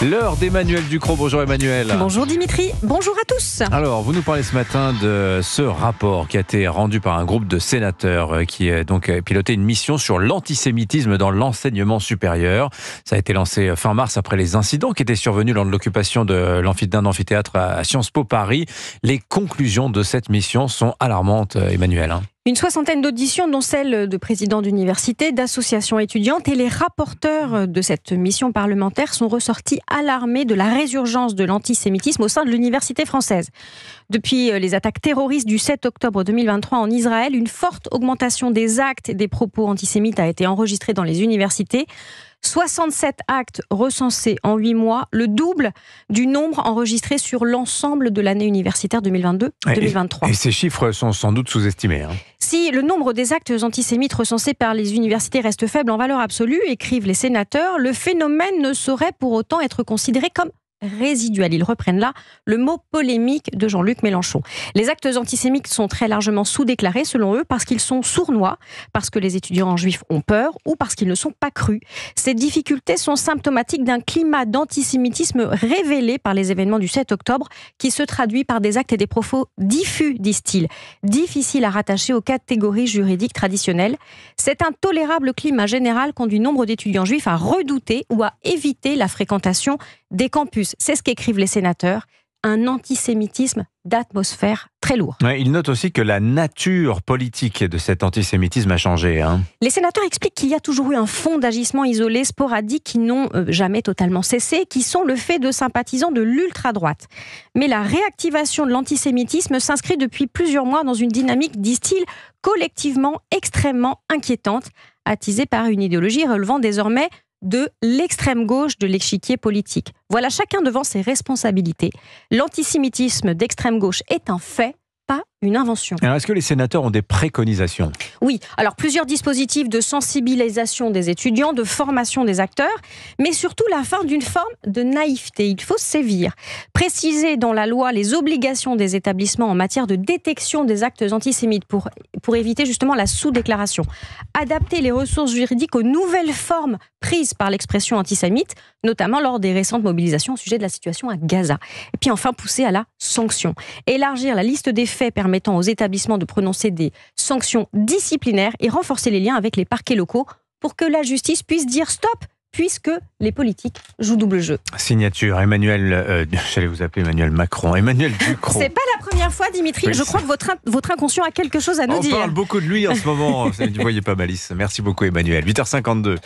L'heure d'Emmanuel Ducrot. Bonjour Emmanuel. Bonjour Dimitri. Bonjour à tous. Alors, vous nous parlez ce matin de ce rapport qui a été rendu par un groupe de sénateurs euh, qui a donc euh, piloté une mission sur l'antisémitisme dans l'enseignement supérieur. Ça a été lancé euh, fin mars après les incidents qui étaient survenus lors de l'occupation d'un amphithéâtre à Sciences Po Paris. Les conclusions de cette mission sont alarmantes, Emmanuel. Hein. Une soixantaine d'auditions, dont celle de présidents d'universités, d'associations étudiantes, et les rapporteurs de cette mission parlementaire sont ressortis alarmés de la résurgence de l'antisémitisme au sein de l'université française. Depuis les attaques terroristes du 7 octobre 2023 en Israël, une forte augmentation des actes et des propos antisémites a été enregistrée dans les universités. 67 actes recensés en 8 mois, le double du nombre enregistré sur l'ensemble de l'année universitaire 2022-2023. Ah, et, ces chiffres sont sans doute sous-estimés. Hein. Si le nombre des actes antisémites recensés par les universités reste faible en valeur absolue, écrivent les sénateurs, le phénomène ne saurait pour autant être considéré comme ils reprennent là le mot polémique de Jean-Luc Mélenchon. Les actes antisémites sont très largement sous-déclarés selon eux parce qu'ils sont sournois, parce que les étudiants juifs ont peur ou parce qu'ils ne sont pas crus. Ces difficultés sont symptomatiques d'un climat d'antisémitisme révélé par les événements du 7 octobre qui se traduit par des actes et des propos diffus, disent-ils, difficiles à rattacher aux catégories juridiques traditionnelles. Cet intolérable climat général conduit nombre d'étudiants juifs à redouter ou à éviter la fréquentation des campus. C'est ce qu'écrivent les sénateurs un antisémitisme d'atmosphère très lourd. Ouais, il note aussi que la nature politique de cet antisémitisme a changé. Hein. Les sénateurs expliquent qu'il y a toujours eu un fond d'agissements isolés, sporadiques, qui n'ont euh, jamais totalement cessé, qui sont le fait de sympathisants de l'ultra-droite. Mais la réactivation de l'antisémitisme s'inscrit depuis plusieurs mois dans une dynamique, disent-ils, collectivement extrêmement inquiétante, attisée par une idéologie relevant désormais de l'extrême gauche de l'échiquier politique. Voilà chacun devant ses responsabilités. L'antisémitisme d'extrême gauche est un fait, pas une invention. Alors, est-ce que les sénateurs ont des préconisations Oui, alors plusieurs dispositifs de sensibilisation des étudiants, de formation des acteurs, mais surtout la fin d'une forme de naïveté. Il faut sévir. Préciser dans la loi les obligations des établissements en matière de détection des actes antisémites pour, pour éviter justement la sous-déclaration. Adapter les ressources juridiques aux nouvelles formes prises par l'expression antisémite, notamment lors des récentes mobilisations au sujet de la situation à Gaza. Et puis enfin, pousser à la sanction. Élargir la liste des faits permettant permettant aux établissements de prononcer des sanctions disciplinaires et renforcer les liens avec les parquets locaux pour que la justice puisse dire stop puisque les politiques jouent double jeu. Signature, Emmanuel, euh, j'allais vous appeler Emmanuel Macron, Emmanuel Ducrot. C'est pas la première fois, Dimitri, je crois que votre, votre inconscient a quelque chose à nous dire. On parle beaucoup de lui en ce moment, vous voyez pas malice. Merci beaucoup, Emmanuel. 8h52.